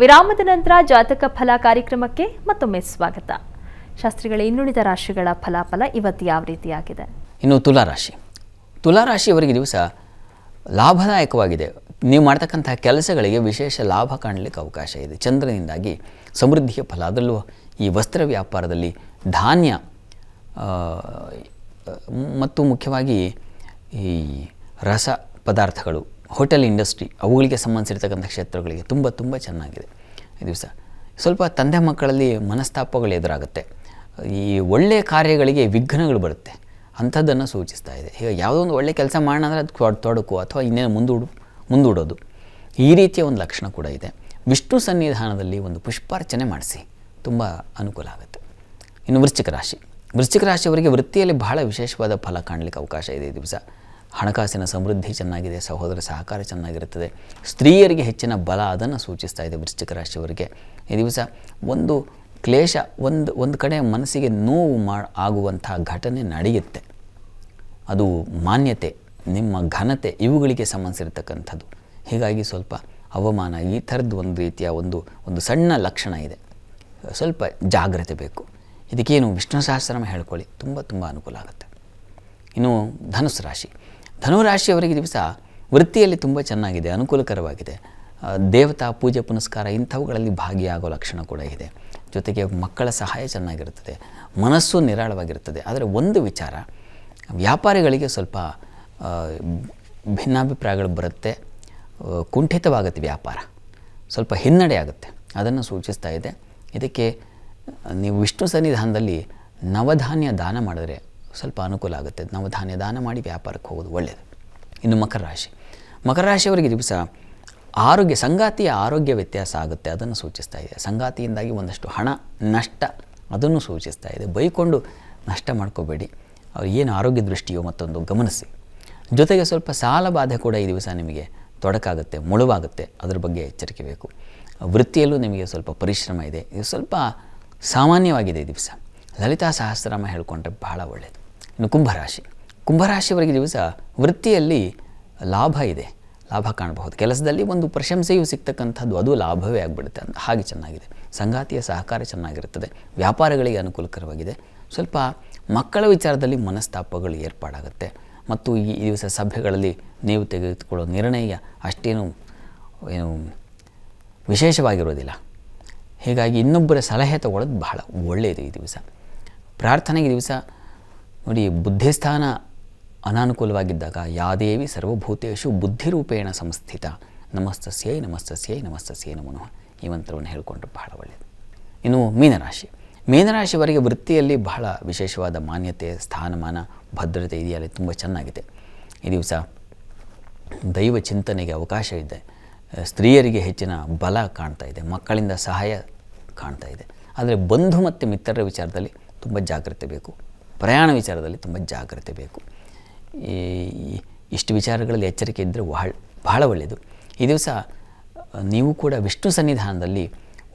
ವಿರಾಮದ ನಂತರ ಜಾತಕ ಫಲ ಕಾರ್ಯಕ್ರಮಕ್ಕೆ ಮತ್ತೊಮ್ಮೆ ಸ್ವಾಗತ ಶಾಸ್ತ್ರಿಗಳ ಇನ್ನುಳಿದ ರಾಶಿಗಳ ಫಲಾಫಲ ಇವತ್ತು ಯಾವ ರೀತಿಯಾಗಿದೆ ಇನ್ನು ತುಲಾರಾಶಿ ತುಲಾರಾಶಿಯವರಿಗೆ ದಿವಸ ಲಾಭದಾಯಕವಾಗಿದೆ ನೀವು ಮಾಡ್ತಕ್ಕಂತಹ ಕೆಲಸಗಳಿಗೆ ವಿಶೇಷ ಲಾಭ ಕಾಣಲಿಕ್ಕೆ ಅವಕಾಶ ಇದೆ ಚಂದ್ರನಿಂದಾಗಿ ಸಮೃದ್ಧಿಯ ಫಲ ಅದರಲ್ಲೂ ಈ ವಸ್ತ್ರ ವ್ಯಾಪಾರದಲ್ಲಿ ಧಾನ್ಯ ಮತ್ತು ಮುಖ್ಯವಾಗಿ ಈ ರಸ ಪದಾರ್ಥಗಳು ಹೋಟೆಲ್ ಇಂಡಸ್ಟ್ರಿ ಅವುಗಳಿಗೆ ಸಂಬಂಧಿಸಿರ್ತಕ್ಕಂಥ ಕ್ಷೇತ್ರಗಳಿಗೆ ತುಂಬ ತುಂಬ ಚೆನ್ನಾಗಿದೆ ಈ ದಿವಸ ಸ್ವಲ್ಪ ತಂದೆ ಮಕ್ಕಳಲ್ಲಿ ಮನಸ್ತಾಪಗಳು ಎದುರಾಗುತ್ತೆ ಈ ಒಳ್ಳೆಯ ಕಾರ್ಯಗಳಿಗೆ ವಿಘ್ನಗಳು ಬರುತ್ತೆ ಅಂಥದ್ದನ್ನು ಸೂಚಿಸ್ತಾ ಇದೆ ಈಗ ಯಾವುದೋ ಒಂದು ಒಳ್ಳೆಯ ಕೆಲಸ ಮಾಡೋಣ ಅಂದರೆ ಅದು ತೊಡಕು ಅಥವಾ ಇನ್ನೇನು ಮುಂದೂಡು ಮುಂದೂಡೋದು ಈ ರೀತಿಯ ಒಂದು ಲಕ್ಷಣ ಕೂಡ ಇದೆ ವಿಷ್ಣು ಸನ್ನಿಧಾನದಲ್ಲಿ ಒಂದು ಪುಷ್ಪಾರ್ಚನೆ ಮಾಡಿಸಿ ತುಂಬ ಅನುಕೂಲ ಆಗುತ್ತೆ ಇನ್ನು ವೃಶ್ಚಿಕ ರಾಶಿ ವೃಶ್ಚಿಕ ರಾಶಿಯವರಿಗೆ ವೃತ್ತಿಯಲ್ಲಿ ಬಹಳ ವಿಶೇಷವಾದ ಫಲ ಕಾಣಲಿಕ್ಕೆ ಅವಕಾಶ ಇದೆ ಈ ದಿವಸ ಹಣಕಾಸಿನ ಸಮೃದ್ಧಿ ಚೆನ್ನಾಗಿದೆ ಸಹೋದರ ಸಹಕಾರ ಚೆನ್ನಾಗಿರುತ್ತದೆ ಸ್ತ್ರೀಯರಿಗೆ ಹೆಚ್ಚಿನ ಬಲ ಅದನ್ನು ಸೂಚಿಸ್ತಾ ಇದೆ ವೃಶ್ಚಿಕ ರಾಶಿಯವರಿಗೆ ಈ ದಿವಸ ಒಂದು ಕ್ಲೇಶ ಒಂದು ಒಂದು ಕಡೆ ಮನಸ್ಸಿಗೆ ನೋವು ಮಾ ಆಗುವಂಥ ಘಟನೆ ನಡೆಯುತ್ತೆ ಅದು ಮಾನ್ಯತೆ ನಿಮ್ಮ ಘನತೆ ಇವುಗಳಿಗೆ ಸಂಬಂಧಿಸಿರ್ತಕ್ಕಂಥದ್ದು ಹೀಗಾಗಿ ಸ್ವಲ್ಪ ಅವಮಾನ ಈ ಥರದ್ದು ಒಂದು ರೀತಿಯ ಒಂದು ಒಂದು ಸಣ್ಣ ಲಕ್ಷಣ ಇದೆ ಸ್ವಲ್ಪ ಜಾಗ್ರತೆ ಬೇಕು ಇದಕ್ಕೇನು ವಿಷ್ಣು ಸಹಸ್ರನಾಮ ಹೇಳ್ಕೊಳ್ಳಿ ತುಂಬ ತುಂಬ ಅನುಕೂಲ ಆಗುತ್ತೆ ಇನ್ನು ಧನುಸ್ ರಾಶಿ ಧನುರಾಶಿಯವರಿಗೆ ದಿವಸ ವೃತ್ತಿಯಲ್ಲಿ ತುಂಬ ಚೆನ್ನಾಗಿದೆ ಅನುಕೂಲಕರವಾಗಿದೆ ದೇವತಾ ಪೂಜೆ ಪುನಸ್ಕಾರ ಇಂಥವುಗಳಲ್ಲಿ ಭಾಗಿಯಾಗೋ ಲಕ್ಷಣ ಕೂಡ ಇದೆ ಜೊತೆಗೆ ಮಕ್ಕಳ ಸಹಾಯ ಚೆನ್ನಾಗಿರುತ್ತದೆ ಮನಸ್ಸು ನಿರಾಳವಾಗಿರ್ತದೆ ಆದರೆ ಒಂದು ವಿಚಾರ ವ್ಯಾಪಾರಿಗಳಿಗೆ ಸ್ವಲ್ಪ ಭಿನ್ನಾಭಿಪ್ರಾಯಗಳು ಬರುತ್ತೆ ಕುಂಠಿತವಾಗುತ್ತೆ ವ್ಯಾಪಾರ ಸ್ವಲ್ಪ ಹಿನ್ನಡೆ ಆಗುತ್ತೆ ಅದನ್ನು ಸೂಚಿಸ್ತಾ ಇದೆ ಇದಕ್ಕೆ ನೀವು ವಿಷ್ಣು ಸನ್ನಿಧಾನದಲ್ಲಿ ನವಧಾನ್ಯ ದಾನ ಮಾಡಿದರೆ ಸ್ವಲ್ಪ ಅನುಕೂಲ ಆಗುತ್ತೆ ನಾವು ಧಾನ್ಯ ದಾನ ಮಾಡಿ ವ್ಯಾಪಾರಕ್ಕೆ ಹೋಗೋದು ಒಳ್ಳೆಯದು ಇನ್ನು ಮಕರ ರಾಶಿ ಮಕರ ರಾಶಿಯವರಿಗೆ ದಿವಸ ಆರೋಗ್ಯ ಸಂಗಾತಿಯ ಆರೋಗ್ಯ ವ್ಯತ್ಯಾಸ ಆಗುತ್ತೆ ಅದನ್ನು ಸೂಚಿಸ್ತಾ ಇದೆ ಸಂಗಾತಿಯಿಂದಾಗಿ ಒಂದಷ್ಟು ಹಣ ನಷ್ಟ ಅದನ್ನು ಸೂಚಿಸ್ತಾ ಇದೆ ಬೈಕೊಂಡು ನಷ್ಟ ಮಾಡ್ಕೋಬೇಡಿ ಅವ್ರು ಏನು ಆರೋಗ್ಯ ದೃಷ್ಟಿಯೋ ಮತ್ತೊಂದು ಗಮನಿಸಿ ಜೊತೆಗೆ ಸ್ವಲ್ಪ ಸಾಲ ಬಾಧೆ ಕೂಡ ಈ ದಿವಸ ನಿಮಗೆ ತೊಡಕಾಗುತ್ತೆ ಮುಳುವಾಗುತ್ತೆ ಅದರ ಬಗ್ಗೆ ಎಚ್ಚರಿಕೆ ಬೇಕು ವೃತ್ತಿಯಲ್ಲೂ ನಿಮಗೆ ಸ್ವಲ್ಪ ಪರಿಶ್ರಮ ಇದೆ ಇದು ಸ್ವಲ್ಪ ಸಾಮಾನ್ಯವಾಗಿದೆ ಈ ದಿವಸ ಲಲಿತಾ ಸಹಸ್ರನಾಮ ಹೇಳ್ಕೊಂಡ್ರೆ ಭಾಳ ಒಳ್ಳೆಯದು ಇನ್ನು ಕುಂಭರಾಶಿ ಕುಂಭರಾಶಿಯವರಿಗೆ ದಿವಸ ವೃತ್ತಿಯಲ್ಲಿ ಲಾಭ ಇದೆ ಲಾಭ ಕಾಣಬಹುದು ಕೆಲಸದಲ್ಲಿ ಒಂದು ಪ್ರಶಂಸೆಯು ಸಿಗ್ತಕ್ಕಂಥದ್ದು ಅದು ಲಾಭವೇ ಆಗಿಬಿಡುತ್ತೆ ಅಂತ ಹಾಗೆ ಚೆನ್ನಾಗಿದೆ ಸಂಗಾತಿಯ ಸಹಕಾರ ಚೆನ್ನಾಗಿರುತ್ತದೆ ವ್ಯಾಪಾರಗಳಿಗೆ ಅನುಕೂಲಕರವಾಗಿದೆ ಸ್ವಲ್ಪ ಮಕ್ಕಳ ವಿಚಾರದಲ್ಲಿ ಮನಸ್ತಾಪಗಳು ಏರ್ಪಾಡಾಗುತ್ತೆ ಮತ್ತು ಈ ದಿವಸ ಸಭೆಗಳಲ್ಲಿ ನೀವು ತೆಗೆದುಕೊಳ್ಳೋ ನಿರ್ಣಯ ಅಷ್ಟೇನು ಏನು ವಿಶೇಷವಾಗಿರೋದಿಲ್ಲ ಹೀಗಾಗಿ ಇನ್ನೊಬ್ಬರ ಸಲಹೆ ತಗೊಳ್ಳೋದು ಬಹಳ ಒಳ್ಳೆಯದು ಈ ದಿವಸ ಪ್ರಾರ್ಥನೆಗೆ ದಿವಸ ನೋಡಿ ಬುದ್ಧಿಸ್ಥಾನ ಅನಾನುಕೂಲವಾಗಿದ್ದಾಗ ಯಾದೇವಿ ಸರ್ವಭೂತೇಶು ಬುದ್ಧಿರೂಪೇಣ ಸಂಸ್ಥಿತ ನಮಸ್ತಸ್ಯೈ ನಮಸ್ತಸ್ಯೈ ನಮಸ್ತಸ್ಯೈ ನಮನಃ ಈ ಮಂತ್ರವನ್ನು ಹೇಳಿಕೊಂಡ್ರೆ ಬಹಳ ಒಳ್ಳೆಯದು ಇನ್ನು ಮೀನರಾಶಿ ಮೀನರಾಶಿವರೆಗೆ ವೃತ್ತಿಯಲ್ಲಿ ಬಹಳ ವಿಶೇಷವಾದ ಮಾನ್ಯತೆ ಸ್ಥಾನಮಾನ ಭದ್ರತೆ ಇದೆಯಲ್ಲಿ ತುಂಬ ಚೆನ್ನಾಗಿದೆ ಈ ದಿವಸ ದೈವ ಚಿಂತನೆಗೆ ಅವಕಾಶ ಇದೆ ಸ್ತ್ರೀಯರಿಗೆ ಹೆಚ್ಚಿನ ಬಲ ಕಾಣ್ತಾ ಇದೆ ಮಕ್ಕಳಿಂದ ಸಹಾಯ ಕಾಣ್ತಾ ಇದೆ ಆದರೆ ಬಂಧು ಮತ್ತು ಮಿತ್ರರ ವಿಚಾರದಲ್ಲಿ ತುಂಬ ಜಾಗ್ರತೆ ಬೇಕು ಪ್ರಯಾಣ ವಿಚಾರದಲ್ಲಿ ತುಂಬ ಜಾಗ್ರತೆ ಬೇಕು ಈ ಇಷ್ಟು ವಿಚಾರಗಳಲ್ಲಿ ಎಚ್ಚರಿಕೆ ಇದ್ದರೆ ಬಹಳ ಬಹಳ ಒಳ್ಳೆಯದು ಈ ದಿವಸ ನೀವು ಕೂಡ ವಿಷ್ಣು ಸನ್ನಿಧಾನದಲ್ಲಿ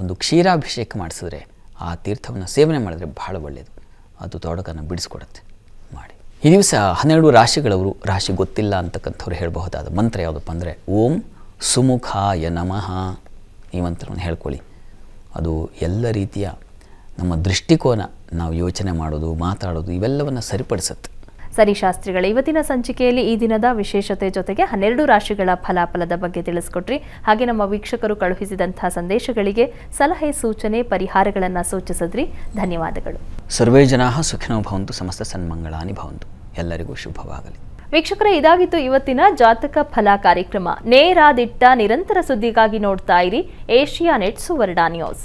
ಒಂದು ಕ್ಷೀರಾಭಿಷೇಕ ಮಾಡಿಸಿದ್ರೆ ಆ ತೀರ್ಥವನ್ನು ಸೇವನೆ ಮಾಡಿದ್ರೆ ಬಹಳ ಒಳ್ಳೆಯದು ಅದು ತೊಡಕನ್ನು ಬಿಡಿಸ್ಕೊಡುತ್ತೆ ಮಾಡಿ ಈ ದಿವಸ ಹನ್ನೆರಡು ರಾಶಿಗಳವರು ರಾಶಿ ಗೊತ್ತಿಲ್ಲ ಅಂತಕ್ಕಂಥವ್ರು ಹೇಳಬಹುದಾದ ಮಂತ್ರ ಯಾವುದಪ್ಪ ಅಂದರೆ ಓಂ ಸುಮುಖಾಯ ನಮಃ ಈ ಮಂತ್ರವನ್ನು ಹೇಳ್ಕೊಳ್ಳಿ ಅದು ಎಲ್ಲ ರೀತಿಯ ನಮ್ಮ ದೃಷ್ಟಿಕೋನ ನಾವು ಯೋಚನೆ ಮಾಡೋದು ಮಾತಾಡೋದು ಇವೆಲ್ಲವನ್ನು ಸರಿಪಡಿಸುತ್ತೆ ಸರಿ ಶಾಸ್ತ್ರಿಗಳೇ ಇವತ್ತಿನ ಸಂಚಿಕೆಯಲ್ಲಿ ಈ ದಿನದ ವಿಶೇಷತೆ ಜೊತೆಗೆ ಹನ್ನೆರಡು ರಾಶಿಗಳ ಫಲಾಫಲದ ಬಗ್ಗೆ ತಿಳಿಸ್ಕೊಟ್ರಿ ಹಾಗೆ ನಮ್ಮ ವೀಕ್ಷಕರು ಕಳುಹಿಸಿದಂತಹ ಸಂದೇಶಗಳಿಗೆ ಸಲಹೆ ಸೂಚನೆ ಪರಿಹಾರಗಳನ್ನು ಸೂಚಿಸಿದ್ರಿ ಧನ್ಯವಾದಗಳು ಸರ್ವೇ ಜನಾ ಸುಖಿನೋ ಭವಂತು ಸಮಸ್ತ ಸನ್ಮಂಗಳಾನಿ ಭವಂತು ಎಲ್ಲರಿಗೂ ಶುಭವಾಗಲಿ ವೀಕ್ಷಕರೇ ಇದಾಗಿತ್ತು ಇವತ್ತಿನ ಜಾತಕ ಫಲ ಕಾರ್ಯಕ್ರಮ ನೇರಾದಿಟ್ಟ ನಿರಂತರ ಸುದ್ದಿಗಾಗಿ ನೋಡ್ತಾ ಇರಿ ಏಷ್ಯಾ ನೆಟ್ ಸುವರ್ಣ ನ್ಯೂಸ್